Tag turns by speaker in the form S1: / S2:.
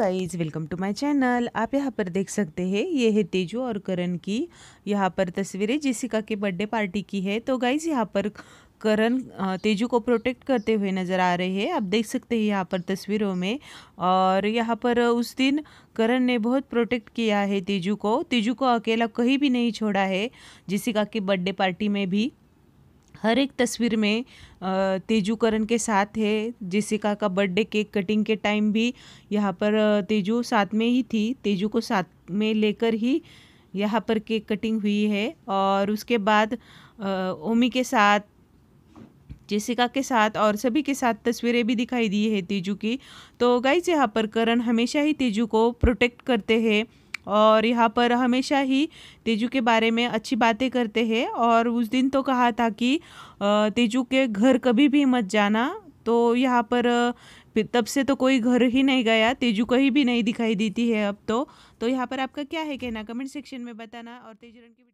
S1: guys welcome to my channel आप यहाँ पर देख सकते हैं ये है तेजू और करण की यहाँ पर तस्वीरें जेसिका के बर्थडे पार्टी की है तो गाइज यहाँ पर करण तेजू को प्रोटेक्ट करते हुए नज़र आ रहे हैं आप देख सकते हैं यहाँ पर तस्वीरों में और यहाँ पर उस दिन करण ने बहुत प्रोटेक्ट किया है तेजू को तेजू को अकेला कहीं भी नहीं छोड़ा है जेसिका की बर्थडे पार्टी में भी हर एक तस्वीर में तेजू करण के साथ है जेसिका का बर्थडे केक कटिंग के टाइम भी यहाँ पर तेजू साथ में ही थी तेजू को साथ में लेकर ही यहाँ पर केक कटिंग हुई है और उसके बाद ओमी के साथ जेसिका के साथ और सभी के साथ तस्वीरें भी दिखाई दी है तेजू की तो गाइज यहाँ पर करण हमेशा ही तेजू को प्रोटेक्ट करते हैं और यहाँ पर हमेशा ही तेजू के बारे में अच्छी बातें करते हैं और उस दिन तो कहा था कि तेजू के घर कभी भी मत जाना तो यहाँ पर तब से तो कोई घर ही नहीं गया तेजू कहीं भी नहीं दिखाई देती है अब तो तो यहाँ पर आपका क्या है कहना कमेंट सेक्शन में बताना और तेजू की